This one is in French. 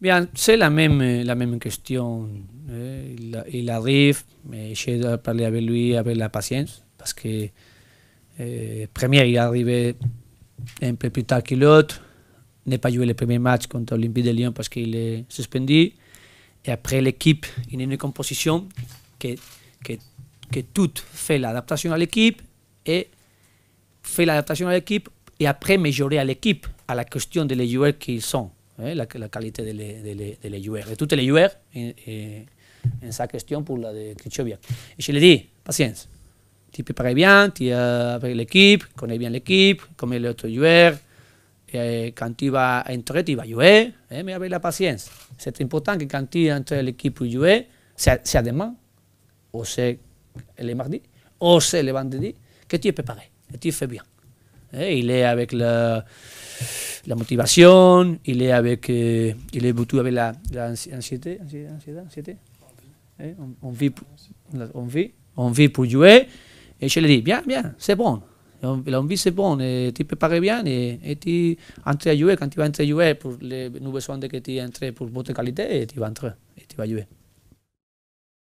Bien, c'est la même, euh, la même question. Il, arrive, mais j'ai parlé avec lui avec la patience, parce que, eh, premier, il est arrivé un peu plus tard que l'autre, n'a pas joué le premier match contre l'Olympique de Lyon parce qu'il est suspendu. Et après, l'équipe, il y a une composition que tout fait l'adaptation à l'équipe et fait l'adaptation à l'équipe et après mesurer à l'équipe, à la question des joueurs qu'ils sont. eh, la, la qualité de les, de, les, de les en esa cuestión pour la de Krichoviak. Y je lui dis, patience, tu prépares bien, tu el avec l'équipe, connais bien l'équipe, equipo, l'autre joueur. Et quand tu vas entrer, tu vas jouer, eh, eh mais eh, avec la patience. C'est important que quand tu entres l'équipe pour jouer, c'est demain, ou c'est le mardi, ou c'est le vendredi, que tu es préparé, et tu fais bien. Eh, il est avec le la motivation, il est avec, il est avec la, la on, vit, on vit, pour jouer. Et je lui dis, bien, bien, c'est bon. L'envie, c'est bon, et tu prépares bien et, tu entres à jouer. Quand tu vas entrer à jouer, pour les, nous besoin de que tu entres pour votre qualité et tu vas entrer et tu vas jouer.